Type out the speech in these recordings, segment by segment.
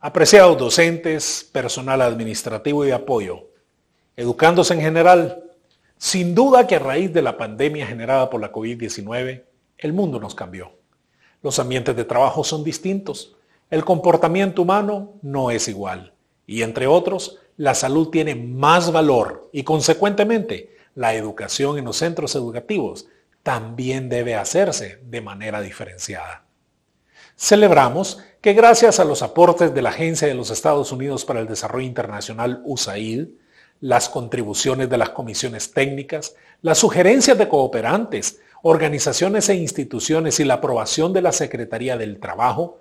Apreciados docentes, personal administrativo y de apoyo, educándose en general, sin duda que a raíz de la pandemia generada por la COVID-19, el mundo nos cambió. Los ambientes de trabajo son distintos, el comportamiento humano no es igual y entre otros, la salud tiene más valor y consecuentemente la educación en los centros educativos también debe hacerse de manera diferenciada. Celebramos que gracias a los aportes de la Agencia de los Estados Unidos para el Desarrollo Internacional USAID, las contribuciones de las comisiones técnicas, las sugerencias de cooperantes, organizaciones e instituciones y la aprobación de la Secretaría del Trabajo,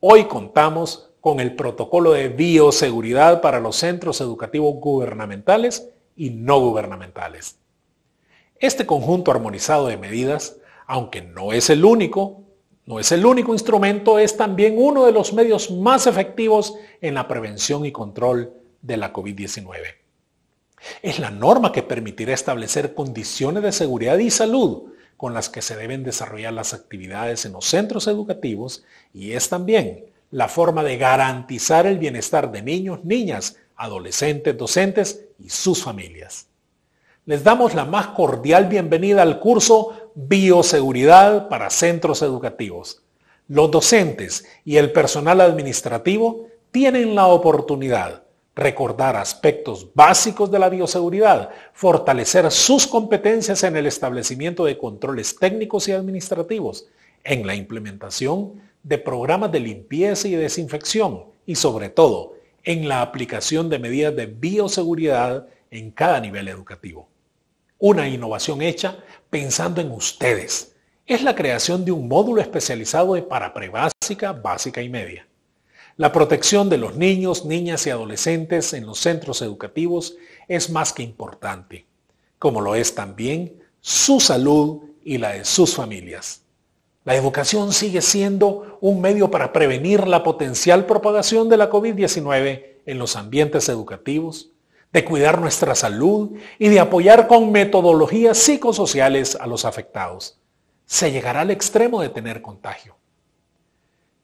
hoy contamos con el protocolo de bioseguridad para los centros educativos gubernamentales y no gubernamentales. Este conjunto armonizado de medidas, aunque no es el único, no es el único instrumento, es también uno de los medios más efectivos en la prevención y control de la COVID-19. Es la norma que permitirá establecer condiciones de seguridad y salud con las que se deben desarrollar las actividades en los centros educativos y es también la forma de garantizar el bienestar de niños, niñas, adolescentes, docentes y sus familias. Les damos la más cordial bienvenida al curso bioseguridad para centros educativos. Los docentes y el personal administrativo tienen la oportunidad recordar aspectos básicos de la bioseguridad, fortalecer sus competencias en el establecimiento de controles técnicos y administrativos, en la implementación de programas de limpieza y desinfección y sobre todo en la aplicación de medidas de bioseguridad en cada nivel educativo. Una innovación hecha pensando en ustedes. Es la creación de un módulo especializado de para prebásica, básica y media. La protección de los niños, niñas y adolescentes en los centros educativos es más que importante, como lo es también su salud y la de sus familias. La educación sigue siendo un medio para prevenir la potencial propagación de la COVID-19 en los ambientes educativos, de cuidar nuestra salud y de apoyar con metodologías psicosociales a los afectados. Se llegará al extremo de tener contagio.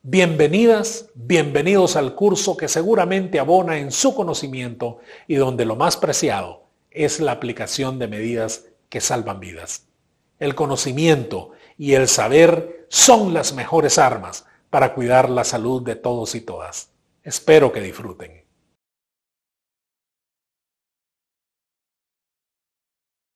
Bienvenidas, bienvenidos al curso que seguramente abona en su conocimiento y donde lo más preciado es la aplicación de medidas que salvan vidas. El conocimiento y el saber son las mejores armas para cuidar la salud de todos y todas. Espero que disfruten.